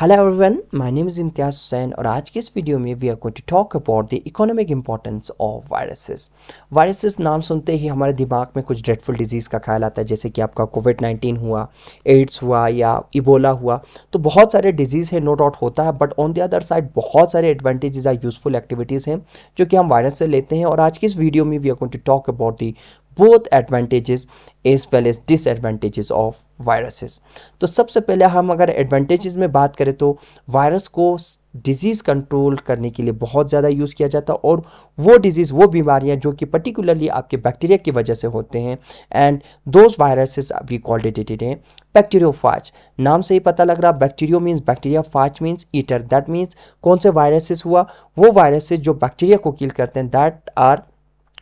hello everyone my name is Imtiaz Hussain और आज के इस वीडियो में we are going to talk about the economic importance of viruses viruses नाम सुनते ही हमारे दिमाग में कुछ ड्रेडफुल डिजीज़ का ख्याल आता है जैसे कि आपका कोविड नाइन्टीन हुआ एड्स हुआ या इबोला हुआ तो बहुत सारे डिजीज़ है नो डाउट होता है but on the other side बहुत सारे एडवांटेजेस या यूजफुल एक्टिविटीज़ हैं जो कि हम वायरस से लेते हैं और आज की इस वीडियो में we are going to talk about the both advantage as well as disadvantage of viruses तो सबसे पहले हम अगर एडवांटेज में बात करें तो वायरस को डिजीज़ कंट्रोल करने के लिए बहुत ज़्यादा यूज़ किया जाता है और वो डिजीज़ वो बीमारियाँ जो कि पर्टिकुलरली आपके बैक्टीरिया की वजह से होते हैं and those viruses we call डिटेटेड हैं बैक्टीरियो फाच नाम से ही पता लग रहा bacterio means bacteria phage means eater that means कौन से वायरसेस हुआ वो वायरसेस जो बैक्टीरिया को किल करते हैं दैट आर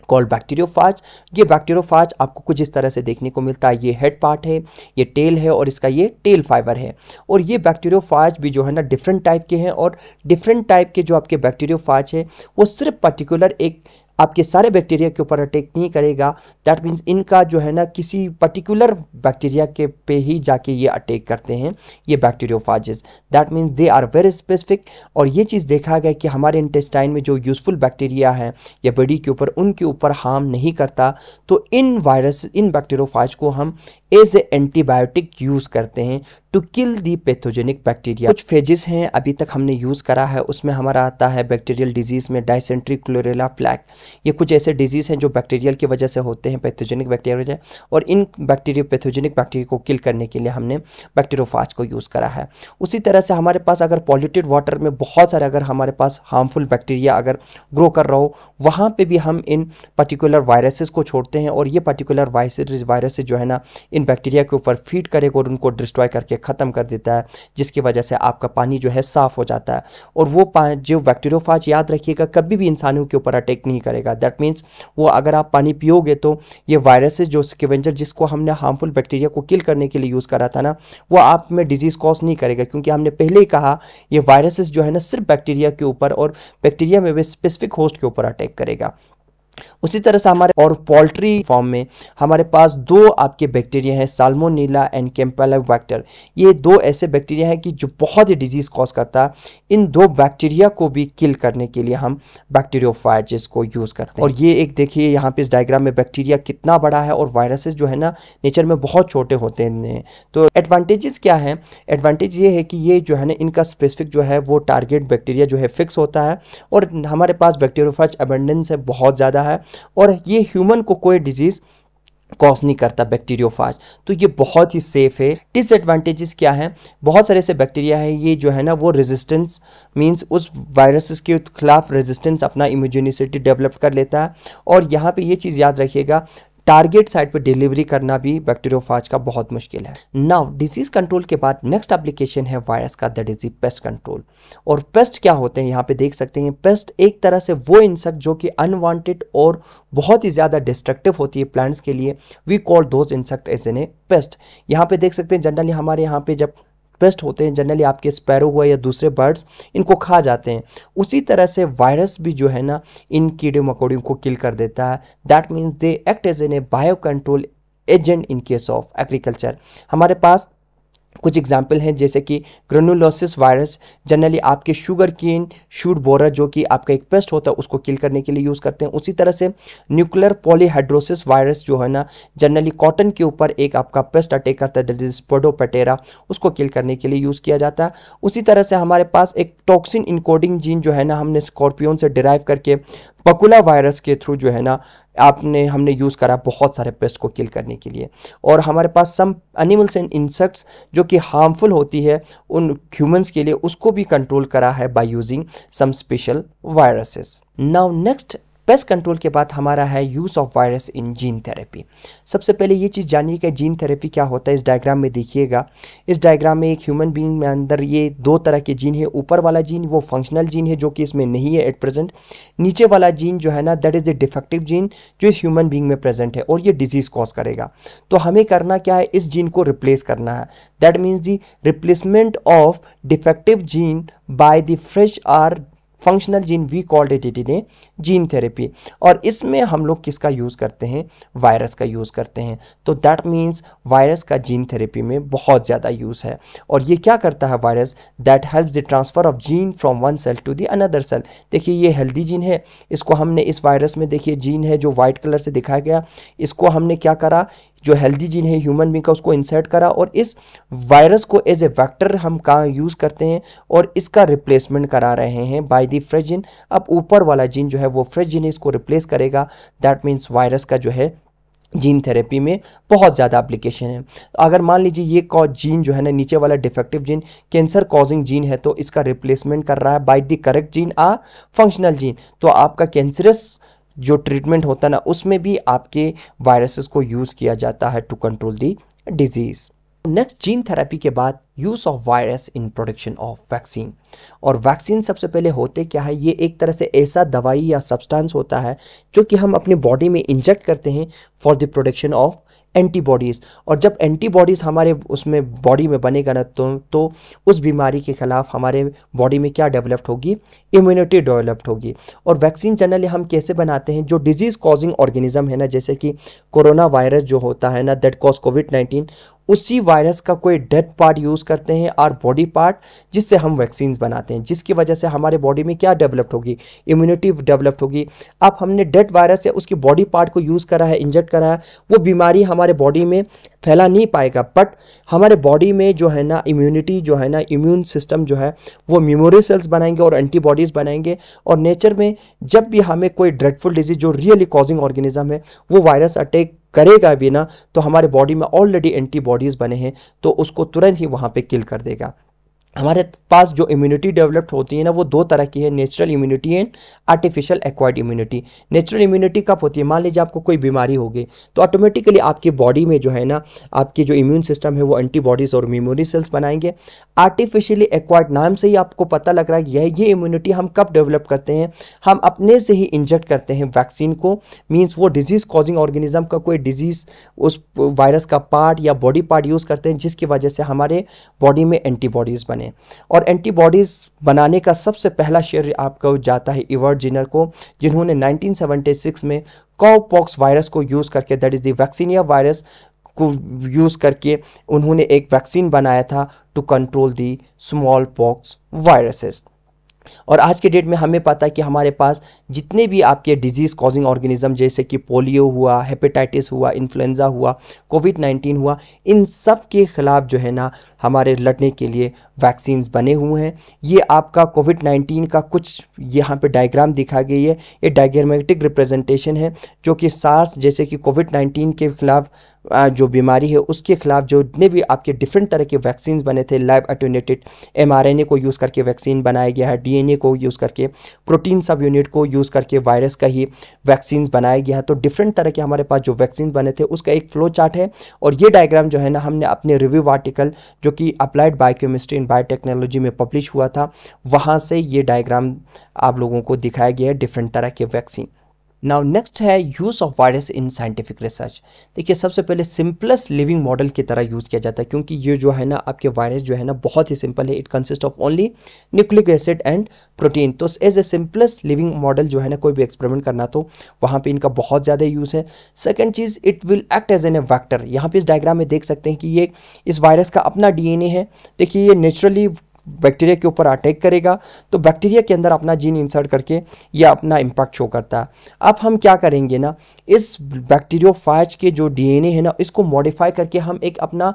कॉल्ड बैक्टीरियोफाज ये बैक्टीरियोफाज आपको कुछ इस तरह से देखने को मिलता है ये हेड पार्ट है ये टेल है और इसका ये टेल फाइबर है और ये बैक्टीरियोफाज भी जो है ना डिफरेंट टाइप के हैं और डिफरेंट टाइप के जो आपके बैक्टीरियोफाज है वो सिर्फ पर्टिकुलर एक आपके सारे बैक्टीरिया के ऊपर अटैक नहीं करेगा दैट मीन्स इनका जो है ना किसी पर्टिकुलर बैक्टीरिया के पे ही जाके ये अटैक करते हैं ये bacteriophages that means they are very specific और ये चीज़ देखा गया कि हमारे इंटेस्टाइन में जो यूज़फुल बैक्टीरिया है या बॉडी के ऊपर उनके ऊपर हार्म नहीं करता तो इन वायरस इन बैक्टीरियोफाज को हम एज ए एंटीबायोटिक यूज़ करते हैं to kill the pathogenic bacteria कुछ फेजेस हैं अभी तक हमने यूज़ करा है उसमें हमारा आता है बैक्टीरियल डिजीज़ में डायसेंट्री क्लोरेला प्लैक ये कुछ ऐसे डिजीज़ हैं जो बैक्टीरियल की वजह से होते हैं पैथोजेनिक बैक्टीरिया और इन बैक्टीरिया पैथोजेनिक बैक्टीरिया को किल करने के लिए हमने बैक्टीरोफाज को यूज़ करा है उसी तरह से हमारे पास अगर पॉल्यूटेड वाटर में बहुत सारे अगर हमारे पास हार्मफुल बैक्टीरिया अगर ग्रो कर रहा हो वहाँ पर भी हम इन पर्टिकुलर वायरसेस को छोड़ते हैं और ये पर्टिकुलर वायरसेज जो है ना इन बैक्टीरिया के ऊपर फीड करेगा और उनको डिस्ट्रॉय करके ख़त्म कर देता है जिसकी वजह से आपका पानी जो है साफ़ हो जाता है और वो जो बैक्टीरियोफाज याद रखिएगा कभी भी इंसानों के ऊपर अटैक नहीं करेगा दैट मीन्स वो अगर आप पानी पियोगे तो ये वायरसेस जो स्केवेंजर जिसको हमने हार्मफुल बैक्टीरिया को किल करने के लिए यूज़ करा था ना वो आप में डिजीज़ कॉज नहीं करेगा क्योंकि हमने पहले ही कहा ये वायरसेस जो है ना सिर्फ बैक्टीरिया के ऊपर और बैक्टीरिया में वे स्पेसिफिक होस्ट के ऊपर अटैक करेगा उसी तरह से हमारे और पोल्ट्री फॉर्म में हमारे पास दो आपके बैक्टीरिया हैं साल्मोनीला एंड कैम्पेलावैक्टर ये दो ऐसे बैक्टीरिया हैं कि जो बहुत ही डिजीज़ कॉज करता है इन दो बैक्टीरिया को भी किल करने के लिए हम बैक्टीरियोफाइजिस को यूज़ करते हैं और ये एक देखिए यहाँ पे इस डायग्राम में बैक्टीरिया कितना बड़ा है और वायरसेस जो है ना नेचर में बहुत छोटे होते हैं तो एडवांटेजेस क्या हैं एडवांटेज ये है कि ये जो है ना इनका स्पेसिफिक जो है वो टारगेट बैक्टीरिया जो है फिक्स होता है और हमारे पास बैक्टीरियोफाइज अबेंडेंस है बहुत ज़्यादा है और ये ह्यूमन को कोई डिजीज़ कॉज नहीं करता बैक्टीरियोफाज तो ये बहुत ही सेफ है डिसएडवांटेजेस क्या हैं बहुत सारे ऐसे बैक्टीरिया है ये जो है ना वो रेजिस्टेंस मींस उस वायरसेस के खिलाफ रेजिस्टेंस अपना इम्यूनिसिटी डेवलप कर लेता है और यहाँ पे ये चीज़ याद रखिएगा टारगेट साइट पर डिलीवरी करना भी बैक्टीरियोफाज का बहुत मुश्किल है नाउ डिजीज कंट्रोल के बाद नेक्स्ट एप्लीकेशन है वायरस का दैट इज पेस्ट कंट्रोल और पेस्ट क्या होते हैं यहाँ पे देख सकते हैं पेस्ट एक तरह से वो इंसेक्ट जो कि अनवांटेड और बहुत ही ज़्यादा डिस्ट्रक्टिव होती है प्लांट्स के लिए we call those insect as an a pest यहाँ पे देख सकते हैं जनरली हमारे यहाँ पे जब पेस्ट होते हैं जनरली आपके स्पैरो हुआ या दूसरे बर्ड्स इनको खा जाते हैं उसी तरह से वायरस भी जो है ना इन कीड़े मकोड़ियों को किल कर देता है that means they act as an a bio control agent in case of agriculture हमारे पास कुछ एग्जाम्पल हैं जैसे कि ग्रेनुलोसिस वायरस जनरली आपके शुगर कीन शूट बोरर जो कि आपका एक पेस्ट होता है उसको किल करने के लिए यूज़ करते हैं उसी तरह से न्यूक्लियर पॉलीहाइड्रोसिस वायरस जो है ना जनरली कॉटन के ऊपर एक आपका पेस्ट अटैक करता है दैट इज पोडोपेटेरा उसको किल करने के लिए यूज़ किया जाता है उसी तरह से हमारे पास एक टॉक्सिन इनकोडिंग जीन जो है ना हमने स्कॉर्पियोन से डिराइव करके पकुला वायरस के थ्रू जो है ना आपने हमने यूज़ करा बहुत सारे पेस्ट को किल करने के लिए और हमारे पास सम एनिमल्स एंड इंसेक्ट्स जो कि हार्मफुल होती है उन ह्यूमंस के लिए उसको भी कंट्रोल करा है by using some special viruses now next pest control के बाद हमारा है use of virus in gene therapy सबसे पहले ये चीज़ जानिए कि जीन थेरेपी क्या होता है इस डायग्राम में देखिएगा इस डायग्राम में एक ह्यूमन बींग में अंदर ये दो तरह के जीन है ऊपर वाला जीन वो फंक्शनल जीन है जो कि इसमें नहीं है एट प्रेजेंट नीचे वाला जीन जो है ना that is a defective gene जो इस ह्यूमन बींग में प्रेजेंट है और ये डिजीज़ कॉज करेगा तो हमें करना क्या है इस जीन को रिप्लेस करना है that means the replacement of defective gene by the fresh or functional gene we called it it in a gene therapy और इसमें हम लोग किसका यूज़ करते हैं वायरस का यूज़ करते हैं तो दैट मीन्स वायरस का जीन थेरेपी में बहुत ज़्यादा यूज़ है और ये क्या करता है virus that helps the transfer of gene from one cell to the another cell देखिए ये हेल्दी जीन है इसको हमने इस वायरस में देखिए जीन है जो वाइट कलर से दिखाया गया इसको हमने क्या करा जो हेल्दी जीन है ह्यूमन बींग का उसको इंसर्ट करा और इस वायरस को एज ए वैक्टर हम कहाँ यूज़ करते हैं और इसका रिप्लेसमेंट करा रहे हैं बाय दी फ्रेश जीन अब ऊपर वाला जीन जो है वो फ्रेश जीन इसको रिप्लेस करेगा दैट मीन्स वायरस का जो है जीन थेरेपी में बहुत ज़्यादा एप्लीकेशन है अगर मान लीजिए ये कॉज जीन जो है ना नीचे वाला defective gene cancer causing gene है तो इसका रिप्लेसमेंट कर रहा है by the correct gene a functional gene तो आपका कैंसरस जो ट्रीटमेंट होता है ना उसमें भी आपके वायरसेस को यूज़ किया जाता है to control the disease next gene therapy के बाद use of virus in production of vaccine और वैक्सीन सबसे पहले होते क्या है ये एक तरह से ऐसा दवाई या सब्सटेंस होता है जो कि हम अपनी बॉडी में इंजेक्ट करते हैं for the protection of antibodies और जब एंटीबॉडीज़ हमारे उसमें बॉडी में बनेगा ना तो, तो उस बीमारी के ख़िलाफ़ हमारे बॉडी में क्या डेवलप्ड होगी इम्यूनिटी डेवलप्ड होगी और वैक्सीन जनरली हम कैसे बनाते हैं जो डिजीज़ कॉजिंग ऑर्गेनिज्म है ना जैसे कि कोरोना वायरस जो होता है ना दैट कॉज कोविड नाइन्टीन उसी वायरस का कोई डेड पार्ट यूज़ करते हैं और बॉडी पार्ट जिससे हम वैक्सीन प्रोटीन्स बनाते हैं जिसकी वजह से हमारे बॉडी में क्या डेवलप्ड होगी इम्यूनिटी डेवलप्ड होगी अब हमने डेड वायरस या उसकी बॉडी पार्ट को यूज़ करा है इंजेक्ट करा है वो बीमारी हमारे बॉडी में फैला नहीं पाएगा बट हमारे बॉडी में जो है ना इम्यूनिटी जो है ना इम्यून सिस्टम जो है वो मेमोरी सेल्स बनाएंगे और एंटीबॉडीज़ बनाएंगे और नेचर में जब भी हमें कोई ड्रेडफुल डिजीज़ जो रियली कॉजिंग ऑर्गेनिज्म है वो वायरस अटैक करेगा भी ना तो हमारे बॉडी में ऑलरेडी एंटीबॉडीज़ बने हैं तो उसको तुरंत ही वहाँ पे किल कर देगा हमारे पास जो इम्यूनिटी डेवलप्ड होती है ना वो दो तरह की है natural immunity and artificial acquired immunity natural immunity कब होती है मान लीजिए आपको कोई बीमारी हो गई तो ऑटोमेटिकली आपकी बॉडी में जो है ना आपकी जो इम्यून सिस्टम है वो एंटीबॉडीज़ और मेमोरी सेल्स बनाएंगे आर्टिफिशियली एक्वाइड नाम से ही आपको पता लग रहा है यह ये इम्यूनिटी हम कब डेवलप करते हैं हम अपने से ही इंजेक्ट करते हैं वैक्सीन को मीन्स वो डिजीज़ कॉजिंग ऑर्गेनिज्म का कोई डिजीज़ उस वायरस का पार्ट या बॉडी पार्ट यूज़ करते हैं जिसकी वजह से हमारे बॉडी में एंटीबॉडीज़ बने हैं और एंटीबॉडीज़ बनाने का सबसे पहला शेयर आपको जाता है इवर्ट जिनर को जिन्होंने 1976 में कॉपॉक्स वायरस को यूज़ करके that is the vaccinia virus को यूज़ करके उन्होंने एक वैक्सीन बनाया था to control the smallpox viruses और आज के डेट में हमें पता है कि हमारे पास जितने भी आपके डिजीज़ कॉजिंग ऑर्गेनिज्म जैसे कि पोलियो हुआ हेपेटाइटिस हुआ इन्फ्लुएंज़ा हुआ कोविड नाइन्टीन हुआ इन सब के ख़िलाफ़ जो है ना हमारे लड़ने के लिए वैक्सीन्स बने हुए हैं ये आपका कोविड नाइन्टीन का कुछ यहाँ पे डायग्राम दिखा गई है ये डायग्रामेटिक रिप्रेजेंटेशन है जो कि सार्स जैसे कि कोविड नाइन्टीन के ख़िलाफ़ जो बीमारी है उसके ख़िलाफ़ जितने भी आपके डिफरेंट तरह के वैक्सीन बने थे लैब अटोनेटेड एम को यूज़ करके वैक्सीन बनाया गया है डी को यूज़ करके प्रोटीन सब यूनिट को यूज़ करके वायरस का ही वैक्सीन बनाया गया है तो डिफरेंट तरह के हमारे पास जो वैक्सीन बने थे उसका एक फ्लो चार्ट है और ये डायग्राम जो है ना हमने अपने रिव्यू आर्टिकल जो कि अप्लाइड बायोकेमिस्ट्री एंड बायोटेक्नोलॉजी में पब्लिश हुआ था वहाँ से ये डायग्राम आप लोगों को दिखाया गया है डिफरेंट तरह के वैक्सीन नाउ नेक्स्ट है use of virus in scientific research देखिए सबसे पहले सिंपलेस्ट लिविंग मॉडल की तरह यूज़ किया जाता है क्योंकि ये जो है ना आपके वायरस जो है ना बहुत ही सिंपल है it consist of only nucleic acid and protein तो as a simplest living model जो है ना कोई भी एक्सपेरिमेंट करना तो वहाँ पर इनका बहुत ज़्यादा यूज़ है सेकेंड चीज़ it will act as an a vector यहाँ पर इस डायग्राम में देख सकते हैं कि ये इस वायरस का अपना डी है देखिए ये नेचुरली बैक्टीरिया के ऊपर अटैक करेगा तो बैक्टीरिया के अंदर अपना जीन इंसर्ट करके यह अपना इम्पैक्ट शो करता है अब हम क्या करेंगे ना इस बैक्टीरियोफाज के जो डीएनए है ना इसको मॉडिफाई करके हम एक अपना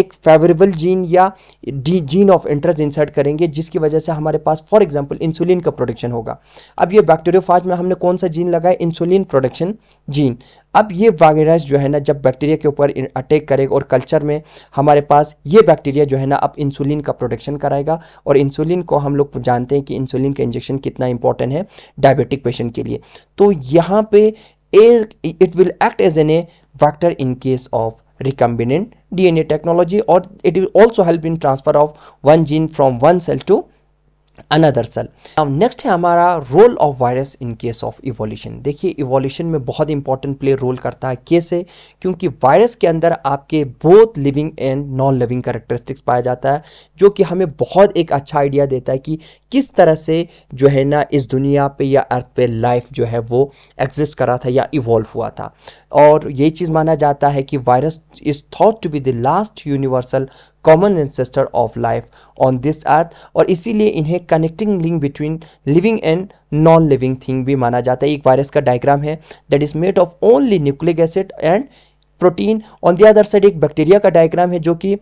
एक फेवरेबल जीन या जीन ऑफ इंटरेस्ट इंसर्ट करेंगे जिसकी वजह से हमारे पास फॉर एग्जाम्पल इंसुलिन का प्रोडक्शन होगा अब ये बैक्टीरियोफाज में हमने कौन सा जीन लगाया इंसुलिन प्रोडक्शन जीन अब ये वायरस जो है ना जब बैक्टीरिया के ऊपर अटैक करेगा और कल्चर में हमारे पास ये बैक्टीरिया जो है ना अब इंसुलिन का प्रोडक्शन कराएगा और इंसुलिन को हम लोग जानते हैं कि इंसुलिन का इंजेक्शन कितना इंपॉर्टेंट है डायबिटिक पेशेंट के लिए तो यहाँ पे it will act as an a vector in case of an a technology और it will also help in transfer of one gene from one cell to another cell next है हमारा role of virus in case of evolution देखिए evolution में बहुत important play role करता है कैसे क्योंकि वायरस के अंदर आपके both living and non living characteristics पाया जाता है जो कि हमें बहुत एक अच्छा आइडिया देता है कि किस तरह से जो है ना इस दुनिया पे या अर्थ पे लाइफ जो है वो एग्जिस्ट करा था या इवॉल्व हुआ था और ये चीज़ माना जाता है कि virus is thought to be the last universal common ancestor of life on this earth और इसीलिए इन्हें connecting link between living and non living thing भी माना जाता है एक वायरस का डायग्राम है that is made of only nucleic acid and protein on the other side एक बैक्टीरिया का डायग्राम है जो कि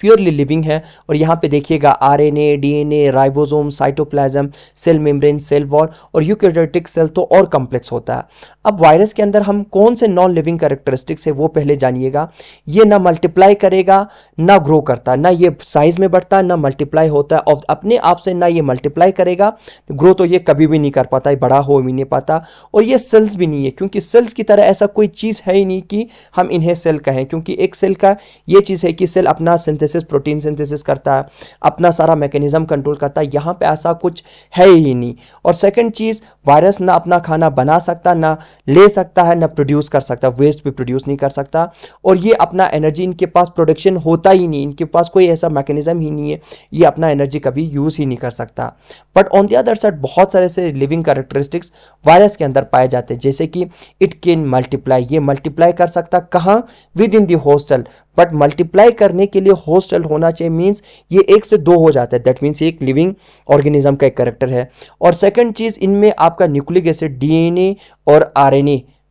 प्योरली लिविंग है और यहाँ पे देखिएगा RNA, DNA, ribosome cytoplasm cell membrane cell wall और यूकेरेटिक सेल तो और कम्प्लेक्स होता है अब वायरस के अंदर हम कौन से नॉन लिविंग करेक्टरिस्टिक्स है वो पहले जानिएगा ये ना मल्टीप्लाई करेगा ना ग्रो करता ना ये साइज में बढ़ता ना मल्टीप्लाई होता है और अपने आप से ना ये मल्टीप्लाई करेगा ग्रो तो ये कभी भी नहीं कर पाता बड़ा हो भी नहीं पाता और ये सेल्स भी नहीं है क्योंकि सेल्स की तरह ऐसा कोई चीज़ है ही नहीं कि हम इन्हें सेल कहें क्योंकि एक सेल का ये चीज़ है कि सेल अपना सिंथेस सिंथेसिस प्रोटीन सिंथेसिस करता है अपना सारा मैकेनिज्म कंट्रोल करता है यहाँ पे ऐसा कुछ है ही नहीं और सेकंड चीज़ वायरस ना अपना खाना बना सकता ना ले सकता है ना प्रोड्यूस कर सकता वेस्ट भी प्रोड्यूस नहीं कर सकता और ये अपना एनर्जी इनके पास प्रोडक्शन होता ही नहीं इनके पास कोई ऐसा मैकेनिज्म ही नहीं है ये अपना एनर्जी कभी यूज़ ही नहीं कर सकता but on the other side बहुत सारे से लिविंग करेक्टरिस्टिक्स वायरस के अंदर पाए जाते हैं जैसे कि इट केन मल्टीप्लाई ये मल्टीप्लाई कर सकता कहाँ within the host cell but multiply करने के लिए होस्ट सेल होना चाहिए मीन्स ये एक से दो हो जाता है दैट मीन्स एक लिविंग ऑर्गेनिज्म का एक करेक्टर है और सेकेंड चीज़ इनमें आपका न्यूक्लिक एसिड डी और आर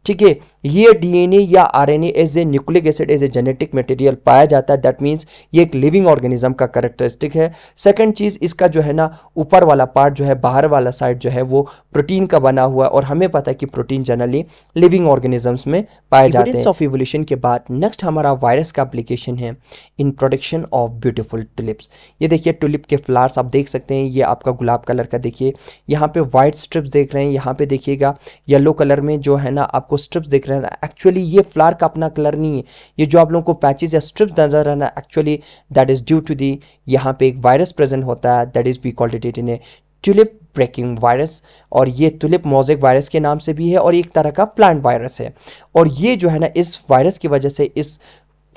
ठीक है ये डीएनए या RNA as a nucleic acid as a genetic material पाया जाता है दैट मीन्स ये एक लिविंग ऑर्गेनिज्म का करेक्टरिस्टिक है सेकंड चीज़ इसका जो है ना ऊपर वाला पार्ट जो है बाहर वाला साइड जो है वो प्रोटीन का बना हुआ है और हमें पता है कि प्रोटीन जनरली लिविंग ऑर्गेनिजम्स में पाए जाते हैं ऑफ इवोल्यूशन के बाद नेक्स्ट हमारा वायरस का एप्लीकेशन है in production of beautiful tulips ये देखिए टुलिप के फ्लार्स आप देख सकते हैं ये आपका गुलाब कलर का देखिए यहाँ पे वाइट स्ट्रिप्स देख रहे हैं यहाँ पे देखिएगा येलो कलर में जो है ना आपको स्ट्रिप्स देख रहे हैं रहा है एक्चुअली ये फ्लावर का अपना कलर नहीं है ये जो आप लोगों को पैचेज या स्ट्रिप्स नज़र रहा है actually that is due to the यहाँ पे एक वायरस प्रेजेंट होता है that is we called it it in a tulip breaking virus और ये तुलिप मोजेक वायरस के नाम से भी है और एक तरह का प्लांट वायरस है और ये जो है ना इस वायरस की वजह से इस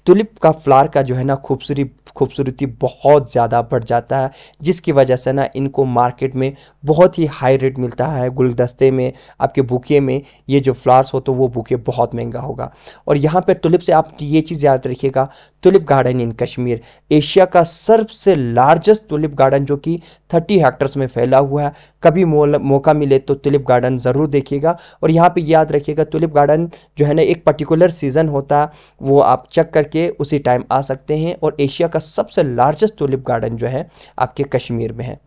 ट्यूलिप का फ्लार का जो है ना खूबसूरी खूबसूरती बहुत ज़्यादा बढ़ जाता है जिसकी वजह से ना इनको मार्केट में बहुत ही हाई रेट मिलता है गुलदस्ते में आपके बुके में ये जो फ्लावर्स हो तो वो बुके बहुत महंगा होगा और यहाँ पर टुलिप से आप ये चीज़ याद रखिएगा tulip garden in Kashmir Asia का सबसे लार्जेस्ट टुलिप गार्डन जो कि थर्टी हेक्टर्स में फैला हुआ है कभी मौका मिले तो टुलिप गार्डन ज़रूर देखिएगा और यहाँ पर याद रखिएगा टुलिप गार्डन जो है ना एक पर्टिकुलर सीज़न होता है वो आप चेक करके के उसी टाइम आ सकते हैं और एशिया का सबसे लार्जेस्ट टूलिप गार्डन जो है आपके कश्मीर में है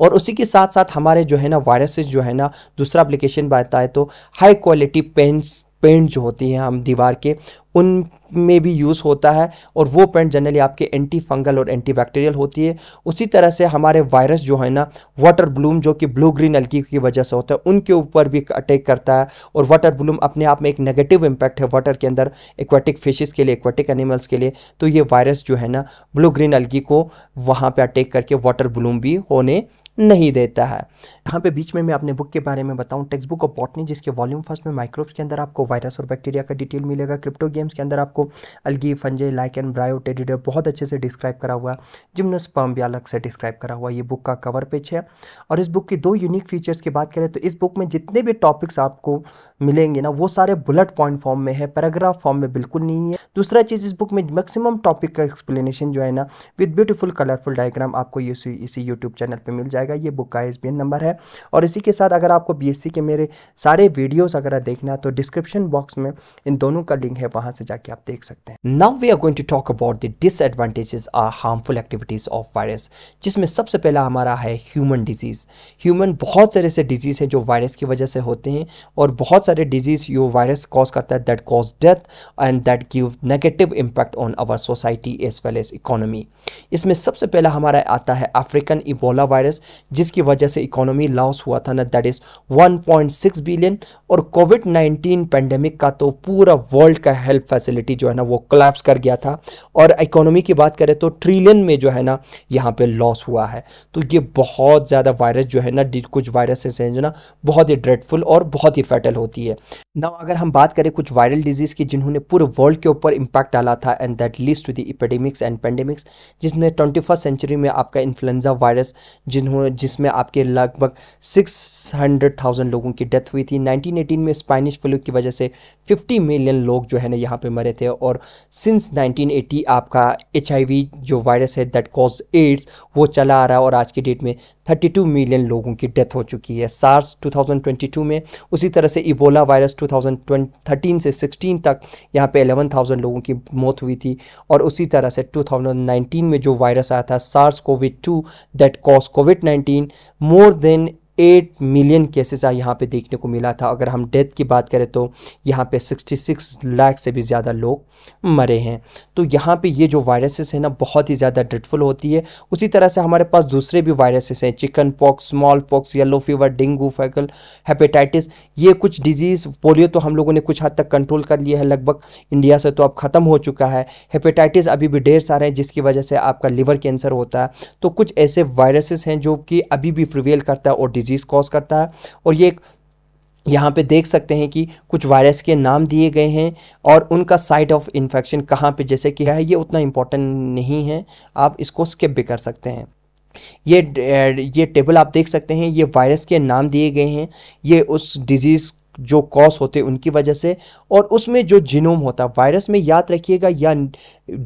और उसी के साथ साथ हमारे जो है ना वायरसेस जो है ना दूसरा एप्लीकेशन बताए तो हाई क्वालिटी पेंस पेंट जो होती हैं हम दीवार के उन में भी यूज़ होता है और वो पेंट जनरली आपके एंटी फंगल और एंटी बैक्टीरियल होती है उसी तरह से हमारे वायरस जो है ना वाटर ब्लूम जो कि ब्लू ग्रीन अलगी की वजह से होता है उनके ऊपर भी अटैक करता है और वाटर ब्लूम अपने आप में एक नेगेटिव इम्पैक्ट है वाटर के अंदर एक्वाटिक फिशेज के लिए एक्वाटिक एनिमल्स के लिए तो ये वायरस जो है ना ब्लू ग्रीन अलगी को वहाँ पर अटैक करके वाटर ब्लूम भी होने नहीं देता है यहाँ पे बीच में मैं अपने बुक के बारे में बताऊँ टेक्स्ट बुक ऑफ बॉटनी जिसके वॉल्यूम फर्स्ट में माइक्रोब्स के अंदर आपको वायरस और बैक्टीरिया का डिटेल मिलेगा क्रिप्टो गेम्स के अंदर आपको अलगी फंजे लाइक एंड ब्रायो टेडिडर बहुत अच्छे से डिस्क्राइब करा हुआ है जिम्नोस्पर्म भी अलग से डिस्क्राइब करा हुआ ये बुक का कवर पेज है और इस बुक की दो यूनिक फीचर्स की बात करें तो इस बुक में जितने भी टॉपिक्स आपको मिलेंगे ना वो सारे बुलेट पॉइंट फॉर्म में है पैराग्राफ फॉर्म में बिल्कुल नहीं है दूसरा चीज़ इस बुक में मैक्सिमम टॉपिक का एक्सप्लेनेशन जो है ना विद ब्यूटीफुल कलरफुल डायग्राम आपको इसी इसी यूट्यूब चैनल पर मिल जाएगा जाएगा ये बुक का एस नंबर है और इसी के साथ अगर आपको बी के मेरे सारे वीडियोज़ अगर देखना है तो डिस्क्रिप्शन बॉक्स में इन दोनों का लिंक है वहाँ से जाके आप देख सकते हैं now we are going to talk about the disadvantages or harmful activities of virus जिसमें सबसे पहला हमारा है ह्यूमन डिजीज़ ह्यूमन बहुत सारे ऐसे डिजीज़ हैं जो वायरस की वजह से होते हैं और बहुत सारे डिजीज़ यो वायरस कॉज करता है that cause death and that give negative impact on our society as well as economy इसमें सबसे पहला हमारा आता है अफ्रीकन इबोला वायरस जिसकी वजह से इकोनॉमी लॉस हुआ था ना दैट इज़ 1.6 बिलियन और कोविड 19 पेंडेमिक का तो पूरा वर्ल्ड का हेल्प फैसिलिटी जो है ना वो कलेप्स कर गया था और इकोनॉमी की बात करें तो ट्रिलियन में जो है ना यहाँ पे लॉस हुआ है तो ये बहुत ज़्यादा वायरस जो है ना कुछ वायरसेस हैं जो ना बहुत ही ड्रेडफुल और बहुत ही फैटल होती है ना अगर हम बात करें कुछ वायरल डिजीज़ की जिन्होंने पूरे वर्ल्ड के ऊपर इम्पैक्ट डाला था and that leads to the epidemics and pandemics जिसमें ट्वेंटी सेंचुरी में आपका इन्फ्लुएंजा वायरस जिन्होंने जिसमें आपके लगभग 600,000 लोगों की डेथ हुई थी 1918 में स्पेनिश फ्लू की वजह से 50 मिलियन लोग जो है ना यहाँ पे मरे थे और सिंस 1980 आपका एच जो वायरस है दैट कॉज एड्स वो चला आ रहा है और आज की डेट में 32 मिलियन लोगों की डेथ हो चुकी है सार्स 2022 में उसी तरह से इबोला वायरस 2013 से 16 तक यहाँ पे 11,000 लोगों की मौत हुई थी और उसी तरह से 2019 में जो वायरस आया था SARS covid two that cause covid 19 more than eight million cases यहाँ पे देखने को मिला था अगर हम डेथ की बात करें तो यहाँ पे 66 लाख से भी ज़्यादा लोग मरे हैं तो यहाँ पे ये जो वायरसेस हैं ना बहुत ही ज़्यादा ड्रेडफुल होती है उसी तरह से हमारे पास दूसरे भी वायरसेस हैं chickenpox smallpox yellow fever dengue faecal hepatitis ये कुछ डिजीज़ पोलियो तो हम लोगों ने कुछ हद तक कंट्रोल कर लिया है लगभग इंडिया से तो अब ख़त्म हो चुका है हेपेटाइटिस अभी भी ढेर सारे हैं जिसकी वजह से आपका लिवर कैंसर होता है तो कुछ ऐसे वायरसेस हैं जो कि अभी भी प्रिवेल करता है और डिजीज़ कॉज करता है और ये एक यहाँ पे देख सकते हैं कि कुछ वायरस के नाम दिए गए हैं और उनका साइट ऑफ इन्फेक्शन कहाँ पे जैसे कि है ये उतना इम्पोर्टेंट नहीं है आप इसको स्किप भी कर सकते हैं ये ये टेबल आप देख सकते हैं ये वायरस के नाम दिए गए हैं ये उस डिज़ीज़ जो कॉस होते उनकी वजह से और उसमें जो जीनोम होता वायरस में याद रखिएगा या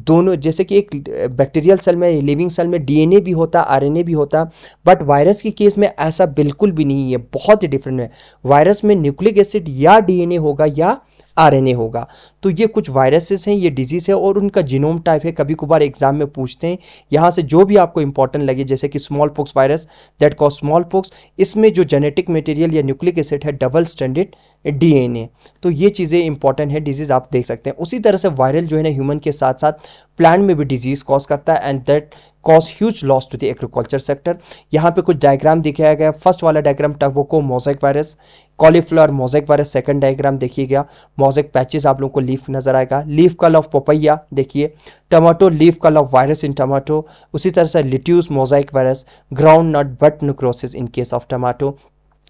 दोनों जैसे कि एक बैक्टीरियल सेल में लिविंग सेल में डीएनए भी होता आरएनए भी होता बट वायरस के केस में ऐसा बिल्कुल भी नहीं है बहुत ही डिफरेंट है वायरस में न्यूक्लिक एसिड या डीएनए होगा या आरएनए होगा तो ये कुछ वायरसेस हैं ये डिजीज़ है और उनका जीनोम टाइप है कभी कभार एग्जाम में पूछते हैं यहाँ से जो भी आपको इंपॉर्टेंट लगे जैसे कि smallpox virus that cause smallpox इसमें जो जेनेटिक मटेरियल या न्यूक्लिक एसिड है डबल स्टैंडर्ड डीएनए तो ये चीज़ें इंपॉर्टेंट है डिजीज़ आप देख सकते हैं उसी तरह से वायरल जो है ना ह्यूमन के साथ साथ प्लांट में भी डिजीज़ कॉज करता है and that cause huge loss to the agriculture sector यहाँ पे कुछ डायग्राम दिखाया गया फर्स्ट वाला diagram tobacco mosaic virus cauliflower mosaic virus second diagram देखिए गया मोजेक पैचेस आप लोगों को लीफ नज़र आएगा लीफ कल ऑफ पपैया देखिए tomato leaf curl of virus in tomato उसी तरह से lettuce mosaic virus groundnut bud necrosis in case of tomato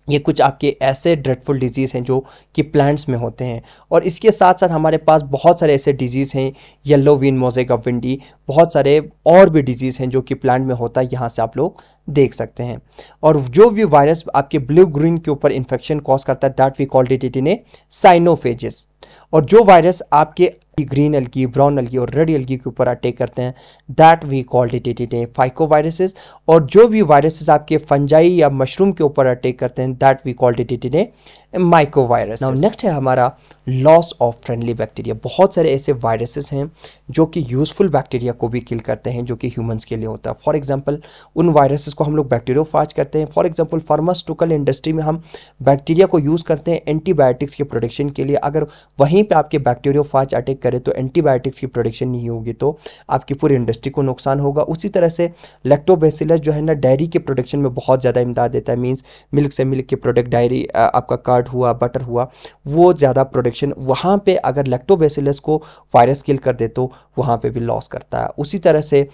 ये कुछ आपके ऐसे ड्रेडफुल डिजीज़ हैं जो कि प्लांट्स में होते हैं और इसके साथ साथ हमारे पास बहुत सारे ऐसे डिजीज़ हैं yellow vein mosaic of bhindi बहुत सारे और भी डिजीज़ हैं जो कि प्लांट में होता है यहाँ से आप लोग देख सकते हैं और जो भी वायरस आपके ब्लू ग्रीन के ऊपर इन्फेक्शन कॉज करता है that we call it it in a cyanophages और जो वायरस आपके ग्रीन एल्गी ब्राउन एल्गी और रेड एल्गी के ऊपर अटैक करते हैं that we called it it it phycoviruses और जो भी वायरसेस आपके फंजाई या मशरूम के ऊपर अटैक करते हैं that we called it it it mycovirus next है हमारा लॉस ऑफ फ्रेंडली बैक्टीरिया बहुत सारे ऐसे वायरसेस हैं जो कि यूज़फुल बैक्टीरिया को भी किल करते हैं जो कि ह्यूमंस के लिए होता है फॉर एग्जांपल उन वायरसेस को हम लोग बैक्टीरियोफाज करते हैं फॉर एग्जांपल फार्मास्यूटिकल इंडस्ट्री में हम बैक्टीरिया को यूज़ करते हैं एंटीबायोटिक्स के प्रोडक्शन के लिए अगर वहीं पर आपके बैक्टीरियोफाज अटैक करे तो एंटीबायोटिक्स की प्रोडक्शन नहीं होगी तो आपकी पूरी इंडस्ट्री को नुकसान होगा उसी तरह से लेक्टोबेसिलस जो है ना डायरी के प्रोडक्शन में बहुत ज़्यादा इमदाद देता है मीन्स मिल्क से मिल्क के प्रोडक्ट डायरी आपका कार्ड हुआ बटर हुआ वो ज़्यादा प्रोडक्ट इन्फेक्शन वहाँ पे अगर लेक्टोबेसिलस को वायरस किल कर दे तो वहाँ पे भी लॉस करता है उसी तरह से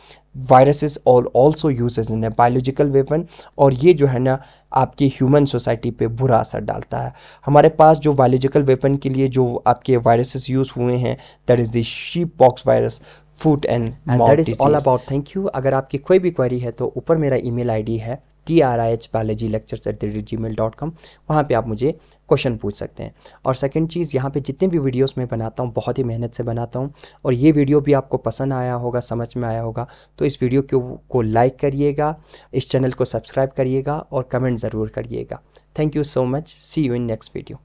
viruses all also use in a biological weapon और ये जो है ना आपकी ह्यूमन सोसाइटी पे बुरा असर डालता है हमारे पास जो बायोलॉजिकल वेपन के लिए जो आपके वायरसेस यूज़ हुए हैं that is deep box pox virus food and that is all about thank you अगर आपकी कोई भी क्वेरी है तो ऊपर मेरा ईमेल आईडी है T R I H biology lectures at the rate G mail dot com वहाँ पर आप मुझे क्वेश्चन पूछ सकते हैं और सेकंड चीज़ यहाँ पे जितने भी वीडियोस मैं बनाता हूँ बहुत ही मेहनत से बनाता हूँ और ये वीडियो भी आपको पसंद आया होगा समझ में आया होगा तो इस वीडियो को लाइक करिएगा इस चैनल को सब्सक्राइब करिएगा और कमेंट ज़रूर करिएगा thank you so much see you in next video